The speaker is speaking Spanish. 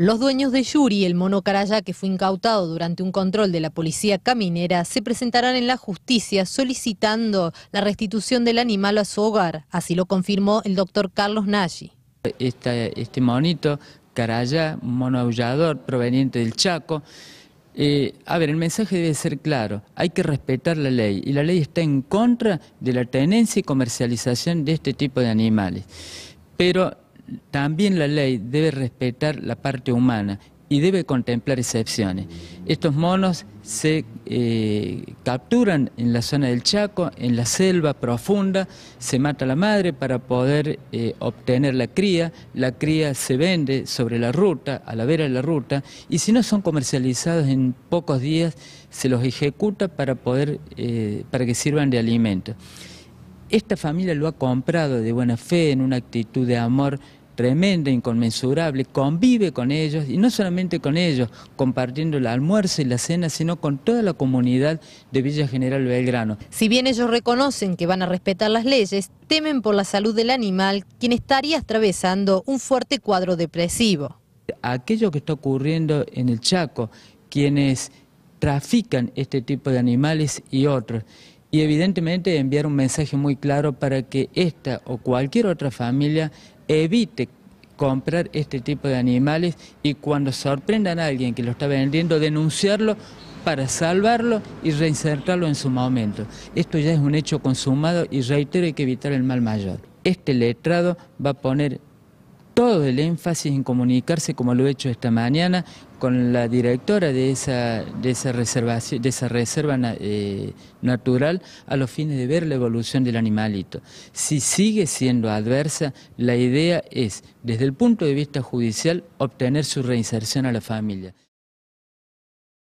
Los dueños de Yuri, el mono carayá que fue incautado durante un control de la policía caminera, se presentarán en la justicia solicitando la restitución del animal a su hogar. Así lo confirmó el doctor Carlos Nagy. Este, monito carayá, mono aullador proveniente del Chaco, eh, a ver, el mensaje debe ser claro, hay que respetar la ley y la ley está en contra de la tenencia y comercialización de este tipo de animales. Pero también la ley debe respetar la parte humana y debe contemplar excepciones. Estos monos se eh, capturan en la zona del Chaco, en la selva profunda, se mata a la madre para poder eh, obtener la cría, la cría se vende sobre la ruta, a la vera de la ruta, y si no son comercializados en pocos días, se los ejecuta para, poder, eh, para que sirvan de alimento. Esta familia lo ha comprado de buena fe, en una actitud de amor tremenda, inconmensurable, convive con ellos, y no solamente con ellos, compartiendo el almuerzo y la cena, sino con toda la comunidad de Villa General Belgrano. Si bien ellos reconocen que van a respetar las leyes, temen por la salud del animal, quien estaría atravesando un fuerte cuadro depresivo. Aquello que está ocurriendo en el Chaco, quienes trafican este tipo de animales y otros. Y evidentemente enviar un mensaje muy claro para que esta o cualquier otra familia evite comprar este tipo de animales y cuando sorprendan a alguien que lo está vendiendo, denunciarlo para salvarlo y reinsertarlo en su momento. Esto ya es un hecho consumado y reitero hay que evitar el mal mayor. Este letrado va a poner todo el énfasis en comunicarse, como lo he hecho esta mañana, con la directora de esa, de reserva eh, natural a los fines de ver la evolución del animalito. Si sigue siendo adversa, la idea es, desde el punto de vista judicial, obtener su reinserción a la familia.